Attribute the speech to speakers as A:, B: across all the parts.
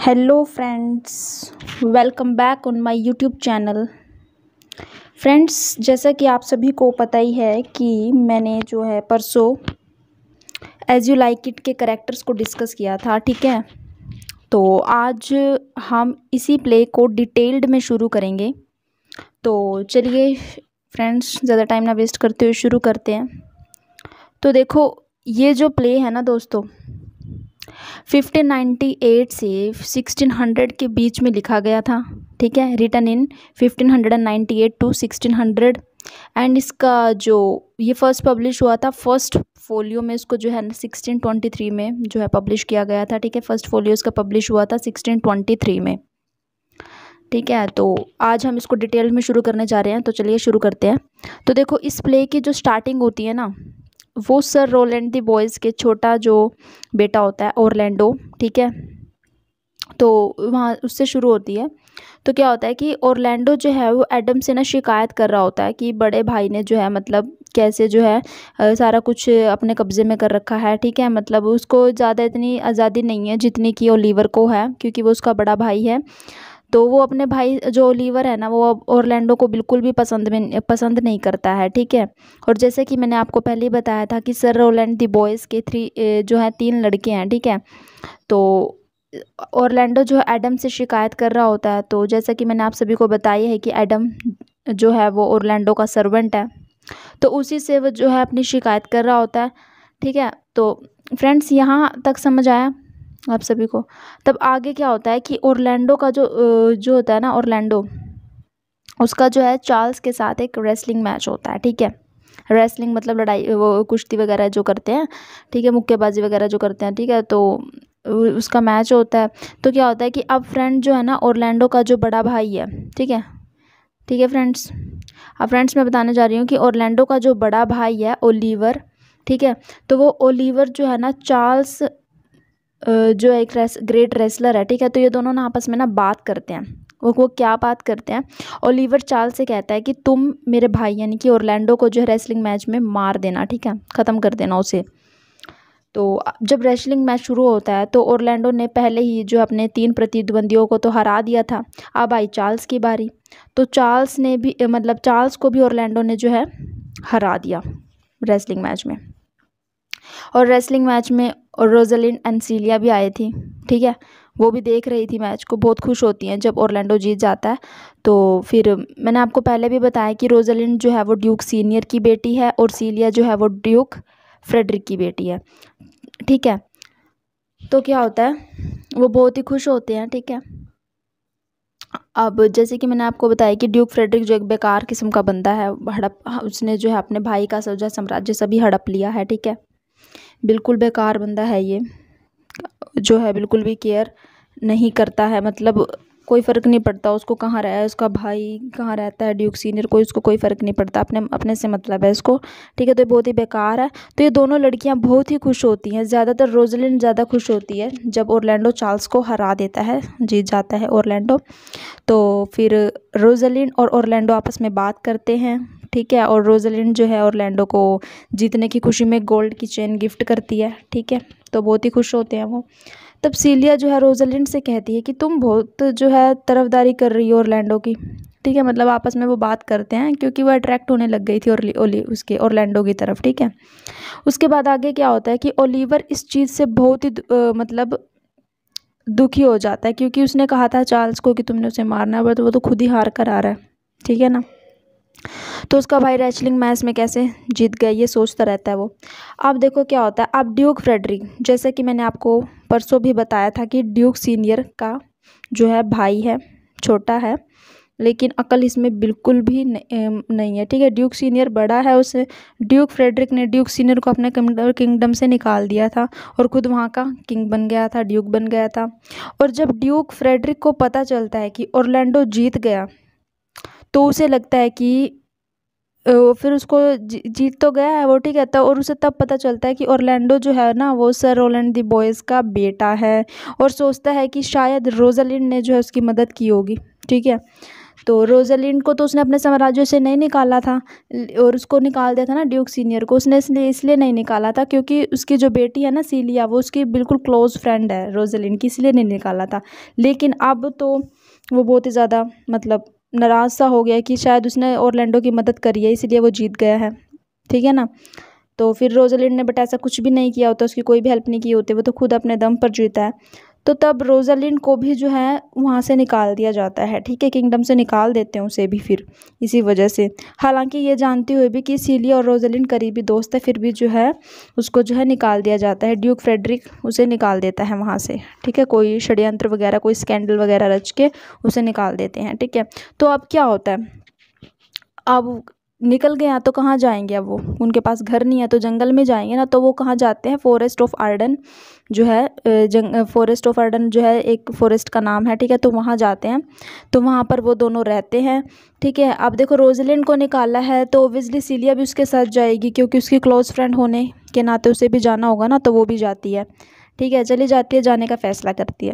A: hello friends welcome back on my YouTube channel friends जैसा कि आप सभी को पता ही है कि मैंने जो है परसों एज यू लाइक इट के करेक्टर्स को डिस्कस किया था ठीक है तो आज हम इसी प्ले को डिटेल्ड में शुरू करेंगे तो चलिए फ्रेंड्स ज़्यादा टाइम ना वेस्ट करते हुए शुरू करते हैं तो देखो ये जो प्ले है ना दोस्तों 1598 से 1600 के बीच में लिखा गया था ठीक है रिटर्न इन 1598 टू 1600 एंड इसका जो ये फर्स्ट पब्लिश हुआ था फर्स्ट फोलियो में इसको जो है थ्री में जो है पब्लिश किया गया था ठीक है फर्स्ट फोलियो इसका पब्लिश हुआ था 1623 में ठीक है तो आज हम इसको डिटेल में शुरू करने जा रहे हैं तो चलिए शुरू करते हैं तो देखो इस प्ले की जो स्टार्टिंग होती है ना वो सर रोलैंड दी बॉयज़ के छोटा जो बेटा होता है ओरलैंडो ठीक है तो वहाँ उससे शुरू होती है तो क्या होता है कि ओरलैंडो जो है वो एडम से ना शिकायत कर रहा होता है कि बड़े भाई ने जो है मतलब कैसे जो है सारा कुछ अपने कब्ज़े में कर रखा है ठीक है मतलब उसको ज़्यादा इतनी आज़ादी नहीं है जितनी कि ओलीवर को है क्योंकि वो उसका बड़ा भाई है तो वो अपने भाई जो ओलीवर है ना वो ओरलैंडो को बिल्कुल भी पसंद में पसंद नहीं करता है ठीक है और जैसे कि मैंने आपको पहले ही बताया था कि सर रोलैंड दी बॉयज़ के थ्री जो है तीन लड़के हैं ठीक है तो ओरलैंडो जो है एडम से शिकायत कर रहा होता है तो जैसा कि मैंने आप सभी को बताया है कि एडम जो है वो ओरलैंडो का सर्वेंट है तो उसी से वो जो है अपनी शिकायत कर रहा होता है ठीक है तो फ्रेंड्स यहाँ तक समझ आया आप सभी को तब आगे क्या होता है कि ओरलैंडो का जो जो होता है ना ओरलैंडो उसका जो है चार्ल्स के साथ एक रेसलिंग मैच होता है ठीक है रेसलिंग मतलब लड़ाई वो कुश्ती वगैरह जो करते हैं ठीक है मुक्केबाजी वगैरह जो करते हैं ठीक है तो उसका मैच होता है तो क्या होता है कि अब फ्रेंड जो है ना ओरलैंडो का जो बड़ा भाई है ठीक है ठीक है फ्रेंड्स अब फ्रेंड्स मैं बताने जा रही हूँ कि ओरलैंडो का जो बड़ा भाई है ओलीवर ठीक है तो वो ओलीवर जो है ना चार्ल्स जो एक रेस ग्रेट रेसलर है ठीक है तो ये दोनों ना आपस में ना बात करते हैं वो वो क्या बात करते हैं ओलिवर चार्ल से कहता है कि तुम मेरे भाई यानी कि ओरलैंडो को जो है रेसलिंग मैच में मार देना ठीक है ख़त्म कर देना उसे तो जब रेसलिंग मैच शुरू होता है तो ओरलैंडो ने पहले ही जो अपने तीन प्रतिद्वंदियों को तो हरा दिया था अब आई चार्ल्स की बारी तो चार्ल्स ने भी मतलब चार्ल्स को भी ओरलैंडो ने जो है हरा दिया रेसलिंग मैच में और रेसलिंग मैच में और एंड एनसीलिया भी आई थी ठीक है वो भी देख रही थी मैच को बहुत खुश होती हैं जब ओरलैंडो जीत जाता है तो फिर मैंने आपको पहले भी बताया कि रोजलिन जो है वो ड्यूक सीनियर की बेटी है और सीलिया जो है वो ड्यूक फ्रेडरिक की बेटी है ठीक है तो क्या होता है वो बहुत ही खुश होते हैं ठीक है अब जैसे कि मैंने आपको बताया कि ड्यूक फ्रेडरिक जो एक बेकार किस्म का बंदा है हड़प उसने जो है अपने भाई का सजा साम्राज्य सभी हड़प लिया है ठीक है बिल्कुल बेकार बंदा है ये जो है बिल्कुल भी केयर नहीं करता है मतलब कोई फ़र्क नहीं पड़ता उसको कहाँ रहा है उसका भाई कहाँ रहता है ड्यूक सीनियर कोई उसको कोई फ़र्क नहीं पड़ता अपने अपने से मतलब है इसको ठीक है तो ये बहुत ही बेकार है तो ये दोनों लड़कियाँ बहुत ही खुश होती हैं ज़्यादातर रोजलिन ज़्यादा खुश होती है जब ओरलैंडो चार्ल्स को हरा देता है जीत जाता है ओरलैंडो तो फिर रोजलिन और ओरलैंडो आपस में बात करते हैं ठीक है और रोजलिन जो है ऑरलैंडो को जीतने की खुशी में गोल्ड की चेन गिफ्ट करती है ठीक है तो बहुत ही खुश होते हैं वो तब सीलिया जो है रोजलिन से कहती है कि तुम बहुत जो है तरफदारी कर रही हो ऑरलैंडो की ठीक है मतलब आपस में वो बात करते हैं क्योंकि वो अट्रैक्ट होने लग गई थी और ओली उसके ऑरलैंडो की तरफ ठीक है उसके बाद आगे क्या होता है कि ओलीवर इस चीज़ से बहुत ही मतलब दुखी हो जाता है क्योंकि उसने कहा था चार्ल्स को कि तुमने उसे मारना है बट वो तो खुद ही हार कर आ रहा है ठीक है ना तो उसका भाई रेचलिंग मैच में कैसे जीत गया ये सोचता रहता है वो अब देखो क्या होता है अब ड्यूक फ्रेडरिक जैसे कि मैंने आपको परसों भी बताया था कि ड्यूक सीनियर का जो है भाई है छोटा है लेकिन अकल इसमें बिल्कुल भी नहीं है ठीक है ड्यूक सीनियर बड़ा है उसे ड्यूक फ्रेडरिक ने ड्यूक सीनियर को अपने किंगडम से निकाल दिया था और खुद वहाँ का किंग बन गया था ड्यूक बन गया था और जब ड्यूक फ्रेडरिक को पता चलता है कि ओरलैंडो जीत गया तो उसे लगता है कि वो फिर उसको जीत तो गया है वो ठीक है तो और उसे तब पता चलता है कि ओरलैंडो जो है ना वो सर रोलैंड दी बॉयज़ का बेटा है और सोचता है कि शायद रोजालिन ने जो है उसकी मदद की होगी ठीक है तो रोजालिन को तो उसने अपने साम्राज्य से नहीं निकाला था और उसको निकाल दिया था ना ड्यूक सीनियर को उसने इसलिए इसलिए नहीं निकाला था क्योंकि उसकी जो बेटी है ना सीलिया वो उसकी बिल्कुल क्लोज़ फ्रेंड है रोजालिन की इसलिए नहीं निकाला था लेकिन अब तो वो बहुत ही ज़्यादा मतलब नाराज़ सा हो गया कि शायद उसने ओरलैंडो की मदद करी है इसलिए वो जीत गया है ठीक है ना तो फिर रोजलिन ने बट ऐसा कुछ भी नहीं किया होता उसकी कोई भी हेल्प नहीं की होती वो तो खुद अपने दम पर जीता है तो तब रोजालिन को भी जो है वहाँ से निकाल दिया जाता है ठीक है किंगडम से निकाल देते हैं उसे भी फिर इसी वजह से हालांकि ये जानते हुए भी कि सीलिया और रोजालिन करीबी दोस्त है फिर भी जो है उसको जो है निकाल दिया जाता है ड्यूक फ्रेडरिक उसे निकाल देता है वहाँ से ठीक है कोई षड्यंत्र वगैरह कोई स्कैंडल वगैरह रच के उसे निकाल देते हैं ठीक है तो अब क्या होता है अब निकल गए तो कहाँ जाएंगे अब वो उनके पास घर नहीं है तो जंगल में जाएंगे ना तो वो कहाँ जाते हैं फॉरेस्ट ऑफ आर्डन जो है जंग फॉरेस्ट ऑफ अर्डन जो है एक फॉरेस्ट का नाम है ठीक है तो वहाँ जाते हैं तो वहाँ पर वो दोनों रहते हैं ठीक है अब देखो रोजलिन को निकाला है तो ओबियसली सीलिया भी उसके साथ जाएगी क्योंकि उसकी क्लोज़ फ्रेंड होने के नाते उसे भी जाना होगा ना तो वो भी जाती है ठीक है चली जाती है जाने का फ़ैसला करती है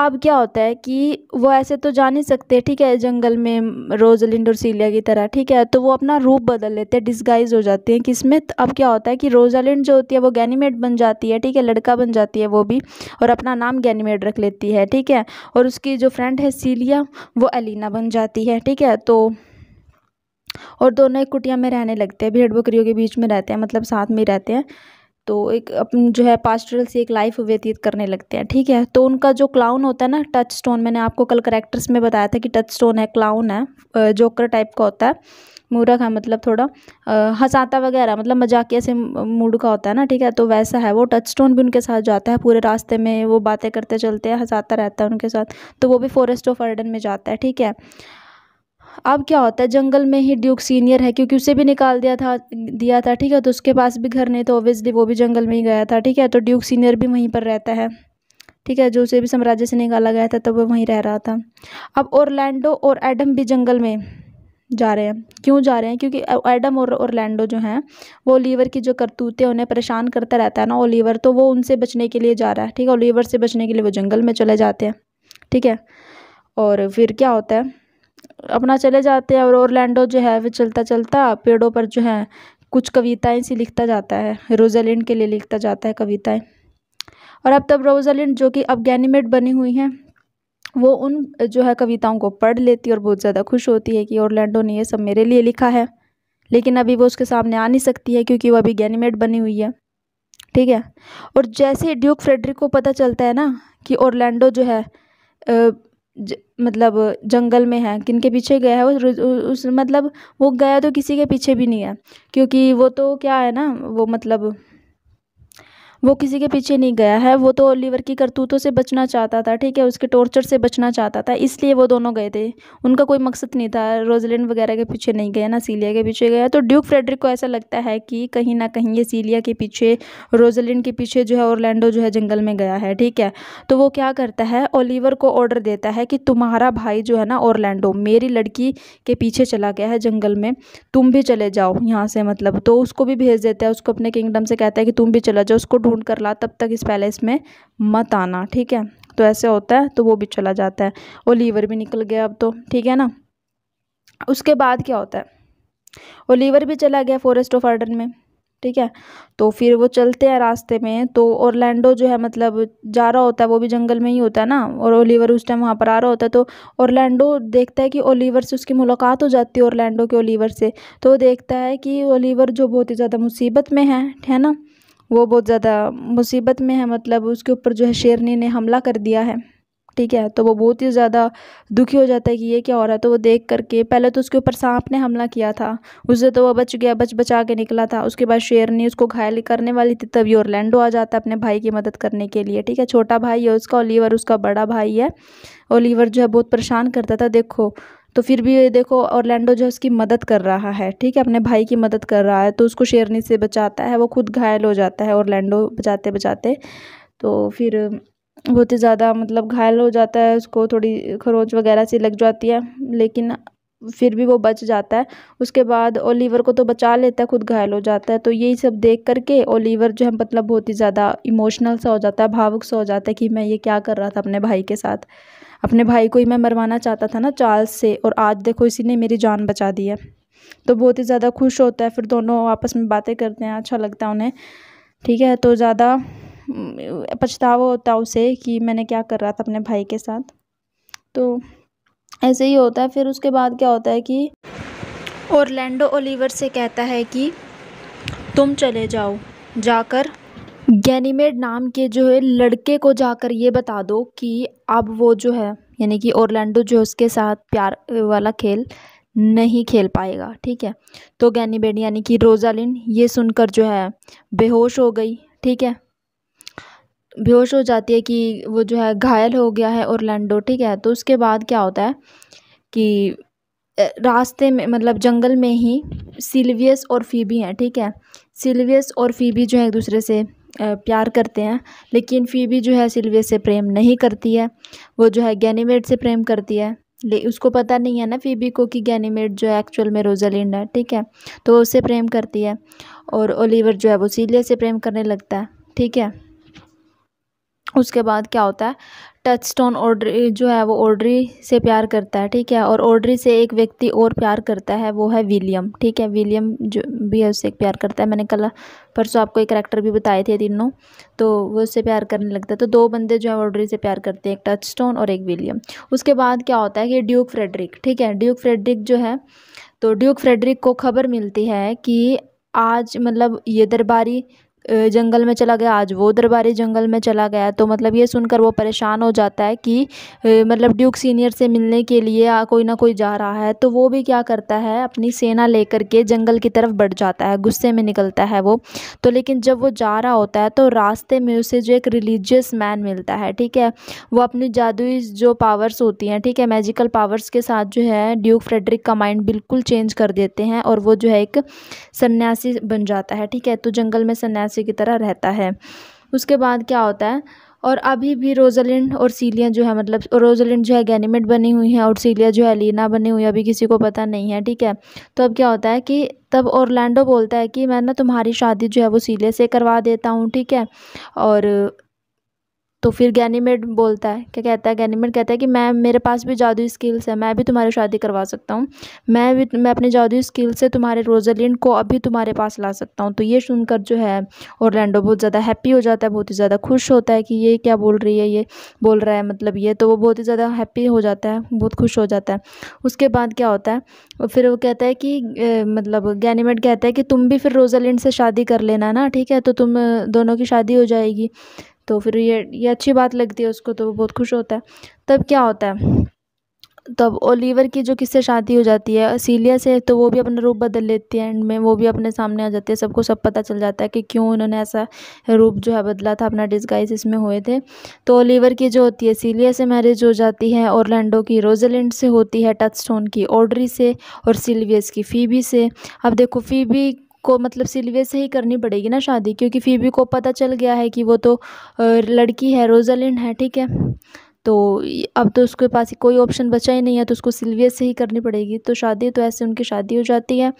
A: अब क्या होता है कि वो ऐसे तो जा नहीं सकते ठीक है जंगल में रोजलिंड और सीलिया की तरह ठीक है तो वो अपना रूप बदल लेते हैं डिस्गाइज हो जाते हैं इसमें अब क्या होता है कि रोजालिन जो होती है वो गैनीमेड बन जाती है ठीक है लड़का बन जाती है वो भी और अपना नाम गैनीमेड रख लेती है ठीक है और उसकी जो फ्रेंड है सीलिया वो एलिना बन जाती है ठीक है तो और दोनों एक कुटिया में रहने लगते हैं भेड़ बकरियों के बीच में रहते हैं मतलब साथ में ही रहते हैं तो एक अपन जो है पास्टरल से एक लाइफ व्यतीत करने लगते हैं ठीक है तो उनका जो क्लाउन होता है ना टच स्टोन मैंने आपको कल करेक्टर्स में बताया था कि टच स्टोन है क्लाउन है जोकर टाइप का होता है मूर्ख है मतलब थोड़ा हंसाता वगैरह मतलब मजाकिया से मूड का होता है ना ठीक है तो वैसा है वो टच स्टोन भी उनके साथ जाता है पूरे रास्ते में वो बातें करते चलते हैं हंसाता रहता है उनके साथ तो वो भी फॉरेस्ट ऑफ अर्डन में जाता है ठीक है अब क्या होता है जंगल में ही ड्यूक सीनियर है क्योंकि उसे भी निकाल दिया था दिया था ठीक है तो उसके पास भी घर नहीं तो ओबियसली वो भी जंगल में ही गया था ठीक है तो ड्यूक सीनियर भी वहीं पर रहता है ठीक है जो उसे भी साम्राज्य से निकाला गया था तब तो वो वहीं रह रहा था अब ओरलैंडो और एडम भी जंगल में जा रहे हैं क्यों जा रहे हैं क्योंकि एडम और ओरलैंडो जो हैं वो ओलीवर की जो करतूतें उन्हें परेशान करता रहता है ना ओलीवर तो वो उनसे बचने के लिए जा रहा है ठीक है ओलीवर से बचने के लिए वो जंगल में चले जाते हैं ठीक है और फिर क्या होता है अपना चले जाते हैं और ओरलैंडो जो है वो चलता चलता पेड़ों पर जो है कुछ कविताएं सी लिखता जाता है रोजालिंड के लिए लिखता जाता है कविताएं और अब तब रोजालिंड जो कि अब गैनीमेट बनी हुई हैं वो उन जो है कविताओं को पढ़ लेती है और बहुत ज़्यादा खुश होती है कि ओरलैंडो ने ये सब मेरे लिए लिखा है लेकिन अभी वो उसके सामने आ नहीं सकती है क्योंकि वो अभी गैनीमेट बनी हुई है ठीक है और जैसे ड्यूक फ्रेडरिक को पता चलता है ना कि ओरलैंडो जो है मतलब जंगल में है किन के पीछे गया है उस मतलब वो गया तो किसी के पीछे भी नहीं है क्योंकि वो तो क्या है ना वो मतलब वो किसी के पीछे नहीं गया है वो तो ओलिवर की करतूतों से बचना चाहता था ठीक है उसके टॉर्चर से बचना चाहता था इसलिए वो दोनों गए थे उनका कोई मकसद नहीं था रोजलैंड वगैरह के पीछे नहीं गया ना सीलिया के पीछे गया तो ड्यूक फ्रेडरिक को ऐसा लगता है कि कहीं ना कहीं ये सीलिया के पीछे रोजलैंड के पीछे जो है ओरलैंडो जो है जंगल में गया है ठीक है तो वो क्या करता है ओलिवर को ऑर्डर देता है कि तुम्हारा भाई जो है ना ओरलैंडो मेरी लड़की के पीछे चला गया है जंगल में तुम भी चले जाओ यहाँ से मतलब तो उसको भी भेज देता है उसको अपने किंगडम से कहता है कि तुम भी चला जाओ उसको ढूंढ कर ला तब तक इस पैलेस में मत आना ठीक है तो ऐसे होता है तो वो भी चला जाता है और लीवर भी निकल गया अब तो ठीक है ना उसके बाद क्या होता है और लीवर भी चला गया फॉरेस्ट ऑफ आर्डन में ठीक है तो फिर वो चलते हैं रास्ते में तो ओरलैंडो जो है मतलब जा रहा होता है वो भी जंगल में ही होता है ना और ओलीवर उस टाइम वहाँ पर आ रहा होता है तो ओरलैंडो देखता है कि ओलीवर से उसकी मुलाकात हो जाती है ओरलैंडो के ओलीवर से तो देखता है कि ओलीवर जो बहुत ही ज़्यादा मुसीबत में है है ना वो बहुत ज़्यादा मुसीबत में है मतलब उसके ऊपर जो है शेरनी ने हमला कर दिया है ठीक है तो वो बहुत ही ज़्यादा दुखी हो जाता है कि ये क्या हो रहा है तो वो देख करके पहले तो उसके ऊपर सांप ने हमला किया था उससे तो वो बच गया बच बचा के निकला था उसके बाद शेरनी उसको घायल करने वाली थी तभी और लैंडो आ जाता है अपने भाई की मदद करने के लिए ठीक है छोटा भाई है उसका ओलीवर उसका बड़ा भाई है ओलीवर जो है बहुत परेशान करता था देखो तो फिर भी ये देखो ऑर्लैंडो जो है उसकी मदद कर रहा है ठीक है अपने भाई की मदद कर रहा है तो उसको शेरनी से बचाता है वो खुद घायल हो जाता है ऑर्लैंडो बचाते बचाते तो फिर बहुत ही ज़्यादा मतलब घायल हो जाता है उसको थोड़ी खरोच वगैरह सी लग जाती है लेकिन फिर भी वो बच जाता है उसके बाद ओलीवर को तो बचा लेता है खुद घायल हो जाता है तो यही सब देख करके ओलीवर जो है मतलब बहुत ही ज़्यादा इमोशनल सा हो जाता है भावुक सा हो जाता है कि मैं ये क्या कर रहा था अपने भाई के साथ अपने भाई को ही मैं मरवाना चाहता था ना चार्ल्स से और आज देखो इसी ने मेरी जान बचा दी है तो बहुत ही ज़्यादा खुश होता है फिर दोनों आपस में बातें करते हैं अच्छा लगता है उन्हें ठीक है तो ज़्यादा पछतावा होता उसे कि मैंने क्या कर रहा था अपने भाई के साथ तो ऐसे ही होता है फिर उसके बाद क्या होता है कि और ओलिवर से कहता है कि तुम चले जाओ जाकर गैनीमेड नाम के जो है लड़के को जाकर ये बता दो कि अब वो जो है यानी कि ओरलैंडो जो उसके साथ प्यार वाला खेल नहीं खेल पाएगा ठीक है तो गैनीमेड यानी कि रोजालिन ये सुनकर जो है बेहोश हो गई ठीक है बेहोश हो जाती है कि वो जो है घायल हो गया है ओरलैंडो ठीक है तो उसके बाद क्या होता है कि रास्ते में मतलब जंगल में ही सिल्वियस और फीबी हैं ठीक है सिल्वियस और फीबी जो है एक दूसरे से प्यार करते हैं लेकिन फ़ीबी जो है सिल्विया से प्रेम नहीं करती है वो जो है गैनीमेड से प्रेम करती है ले उसको पता नहीं है ना फ़ीबी को कि गैनीमेड जो है एक्चुअल में रोजालिंड है ठीक है तो उससे प्रेम करती है और ओलिवर जो है वो सीलिया से प्रेम करने लगता है ठीक है उसके बाद क्या होता है टच स्टोन ऑर्ड्री जो है वो ऑर्ड्री से प्यार करता है ठीक है और ऑर्ड्री से एक व्यक्ति और प्यार करता है वो है विलियम ठीक है विलियम जो भी है उससे प्यार करता है मैंने कल परसों आपको एक करेक्टर भी बताए थे तीनों तो वो उससे प्यार करने लगता है तो दो बंदे जो है ऑर्ड्री से प्यार करते हैं एक टच स्टोन और एक विलियम उसके बाद क्या होता है कि ड्यूक फ्रेडरिक ठीक है ड्यूक फ्रेडरिक जो है तो ड्यूक फ्रेडरिक को खबर मिलती है कि आज मतलब ये दरबारी जंगल में चला गया आज वो दरबारी जंगल में चला गया तो मतलब ये सुनकर वो परेशान हो जाता है कि मतलब ड्यूक सीनियर से मिलने के लिए कोई ना कोई जा रहा है तो वो भी क्या करता है अपनी सेना लेकर के जंगल की तरफ बढ़ जाता है गुस्से में निकलता है वो तो लेकिन जब वो जा रहा होता है तो रास्ते में उसे जो एक रिलीजियस मैन मिलता है ठीक है वो अपनी जादुई जो पावर्स होती हैं ठीक है मैजिकल पावर्स के साथ जो है ड्यूक फ्रेडरिक का माइंड बिल्कुल चेंज कर देते हैं और वो जो है एक सन्यासी बन जाता है ठीक है तो जंगल में सन्यासी प्यासे की तरह रहता है उसके बाद क्या होता है और अभी भी रोजलिन और सीलिया जो है मतलब रोजलिन जो है गैनीमेट बनी हुई है और सीलिया जो है लीना बनी हुई है अभी किसी को पता नहीं है ठीक है तो अब क्या होता है कि तब ओरलैंडो बोलता है कि मैं ना तुम्हारी शादी जो है वो सीलिया से करवा देता हूँ ठीक है और तो फिर गैनीमेड बोलता है क्या कहता है गैनीमेड कहता है कि मैं मेरे पास भी जादुई स्किल्स है मैं भी तुम्हारी शादी करवा सकता हूँ मैं भी मैं अपने जादुई स्किल से तुम्हारे रोजालिन को अभी तुम्हारे पास ला सकता हूँ तो ये सुनकर जो है ओरलैंडो बहुत ज़्यादा हैप्पी हो जाता है बहुत ही ज़्यादा खुश होता है कि ये क्या बोल रही है ये बोल रहा है मतलब ये तो वो बहुत ही ज़्यादा हैप्पी हो जाता है बहुत खुश हो जाता है उसके बाद क्या होता है फिर वो कहता है कि मतलब गैनीमेड कहता है कि तुम भी फिर रोजालिन से शादी कर लेना ना ठीक है तो तुम दोनों की शादी हो जाएगी तो फिर ये ये अच्छी बात लगती है उसको तो वो बहुत खुश होता है तब क्या होता है तब ओलिवर की जो किससे शादी हो जाती है सीलिया से तो वो भी अपना रूप बदल लेती है एंड में वो भी अपने सामने आ जाती है सबको सब पता चल जाता है कि क्यों उन्होंने ऐसा रूप जो है बदला था अपना डिस्गाइज इसमें हुए थे तो ओलिवर की जो होती है सीलिया से मैरिज हो जाती है और की रोजेलैंड से होती है टच स्टोन की ऑर्डरी से और सिल्वियस की फ़ीबी से अब देखो फ़ीबी को मतलब सिल्विया से ही करनी पड़ेगी ना शादी क्योंकि फीबी को पता चल गया है कि वो तो लड़की है रोजालिन है ठीक है तो अब तो उसके पास कोई ऑप्शन बचा ही नहीं है तो उसको सिल्विया से ही करनी पड़ेगी तो शादी तो ऐसे उनकी शादी हो जाती है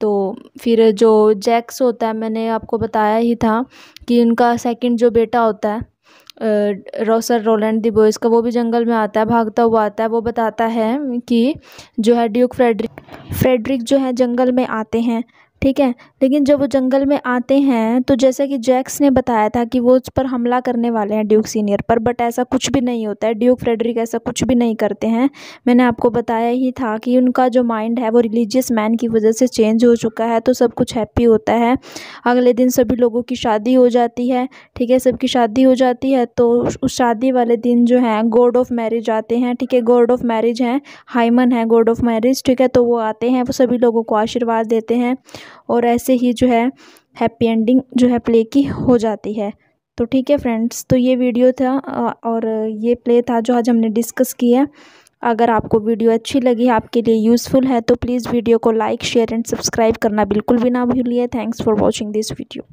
A: तो फिर जो जैक्स होता है मैंने आपको बताया ही था कि उनका सेकंड जो बेटा होता है रोसर रोलैंड दी बॉयज़ का वो भी जंगल में आता है भागता हुआ आता है वो बताता है कि जो है ड्यूक फ्रेडरिक फ्रेडरिक जो है जंगल में आते हैं ठीक है लेकिन जब वो जंगल में आते हैं तो जैसे कि जैक्स ने बताया था कि वो उस पर हमला करने वाले हैं ड्यूक सीनियर पर बट ऐसा कुछ भी नहीं होता है ड्यूक फ्रेडरिक ऐसा कुछ भी नहीं करते हैं मैंने आपको बताया ही था कि उनका जो माइंड है वो रिलीजियस मैन की वजह से चेंज हो चुका है तो सब कुछ हैप्पी होता है अगले दिन सभी लोगों की शादी हो जाती है ठीक है सबकी शादी हो जाती है तो उस शादी वाले दिन जो है गॉड ऑफ मैरिज आते हैं ठीक है गॉड ऑफ मैरिज हैं हाइमन है गॉड ऑफ मैरिज ठीक है तो वो आते हैं वो सभी लोगों को आशीर्वाद देते हैं और ऐसे ही जो है हैप्पी एंडिंग जो है प्ले की हो जाती है तो ठीक है फ्रेंड्स तो ये वीडियो था और ये प्ले था जो आज हमने डिस्कस किया अगर आपको वीडियो अच्छी लगी आपके लिए यूज़फुल है तो प्लीज़ वीडियो को लाइक शेयर एंड सब्सक्राइब करना बिल्कुल भी ना भूलिए thanks for watching this video